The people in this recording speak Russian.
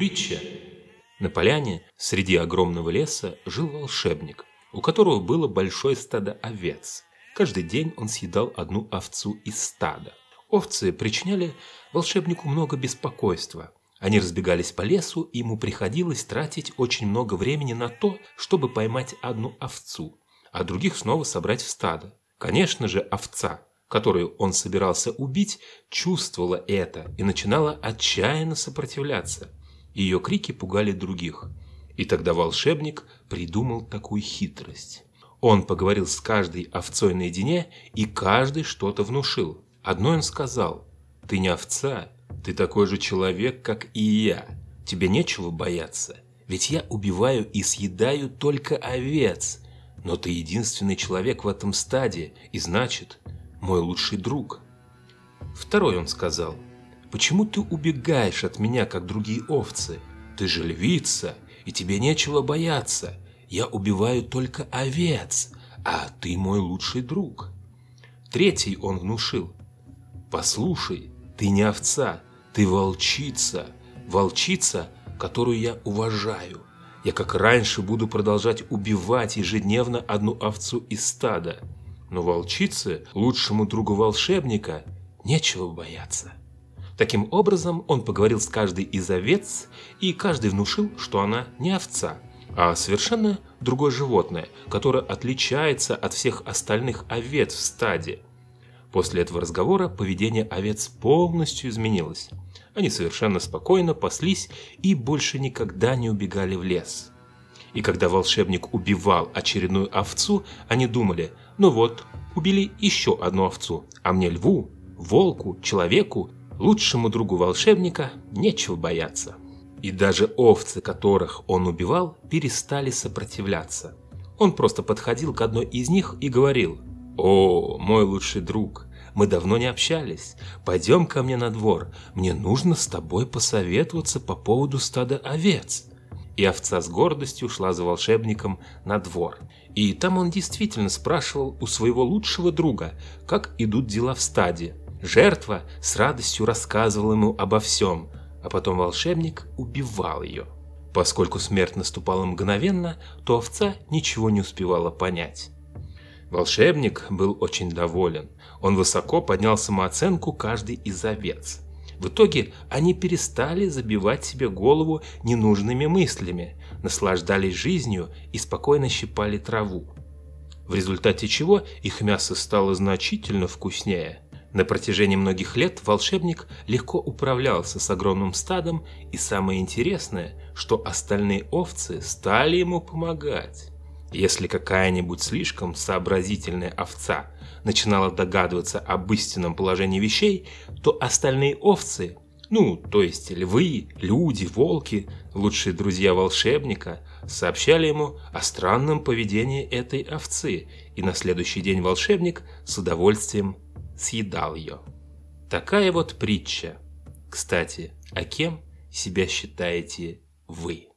Притча. На поляне среди огромного леса жил волшебник, у которого было большое стадо овец. Каждый день он съедал одну овцу из стада. Овцы причиняли волшебнику много беспокойства. Они разбегались по лесу, и ему приходилось тратить очень много времени на то, чтобы поймать одну овцу, а других снова собрать в стадо. Конечно же, овца, которую он собирался убить, чувствовала это и начинала отчаянно сопротивляться – ее крики пугали других. И тогда волшебник придумал такую хитрость. Он поговорил с каждой овцой наедине, и каждый что-то внушил. Одной он сказал, «Ты не овца, ты такой же человек, как и я. Тебе нечего бояться, ведь я убиваю и съедаю только овец. Но ты единственный человек в этом стаде, и значит, мой лучший друг». Второй он сказал, — Почему ты убегаешь от меня, как другие овцы? Ты же львица, и тебе нечего бояться. Я убиваю только овец, а ты мой лучший друг. Третий он внушил. Послушай, ты не овца, ты волчица. Волчица, которую я уважаю. Я как раньше буду продолжать убивать ежедневно одну овцу из стада. Но волчице, лучшему другу волшебника, нечего бояться. Таким образом, он поговорил с каждой из овец, и каждый внушил, что она не овца, а совершенно другое животное, которое отличается от всех остальных овец в стаде. После этого разговора поведение овец полностью изменилось. Они совершенно спокойно паслись и больше никогда не убегали в лес. И когда волшебник убивал очередную овцу, они думали, ну вот, убили еще одну овцу, а мне льву, волку, человеку Лучшему другу волшебника нечего бояться. И даже овцы, которых он убивал, перестали сопротивляться. Он просто подходил к одной из них и говорил «О, мой лучший друг, мы давно не общались. Пойдем ко мне на двор. Мне нужно с тобой посоветоваться по поводу стада овец». И овца с гордостью ушла за волшебником на двор. И там он действительно спрашивал у своего лучшего друга, как идут дела в стаде. Жертва с радостью рассказывала ему обо всем, а потом волшебник убивал ее. Поскольку смерть наступала мгновенно, то овца ничего не успевала понять. Волшебник был очень доволен. Он высоко поднял самооценку каждый из овец. В итоге они перестали забивать себе голову ненужными мыслями, наслаждались жизнью и спокойно щипали траву. В результате чего их мясо стало значительно вкуснее – на протяжении многих лет волшебник легко управлялся с огромным стадом, и самое интересное, что остальные овцы стали ему помогать. Если какая-нибудь слишком сообразительная овца начинала догадываться об истинном положении вещей, то остальные овцы, ну, то есть львы, люди, волки, лучшие друзья волшебника, сообщали ему о странном поведении этой овцы, и на следующий день волшебник с удовольствием съедал ее. Такая вот притча. Кстати, а кем себя считаете вы?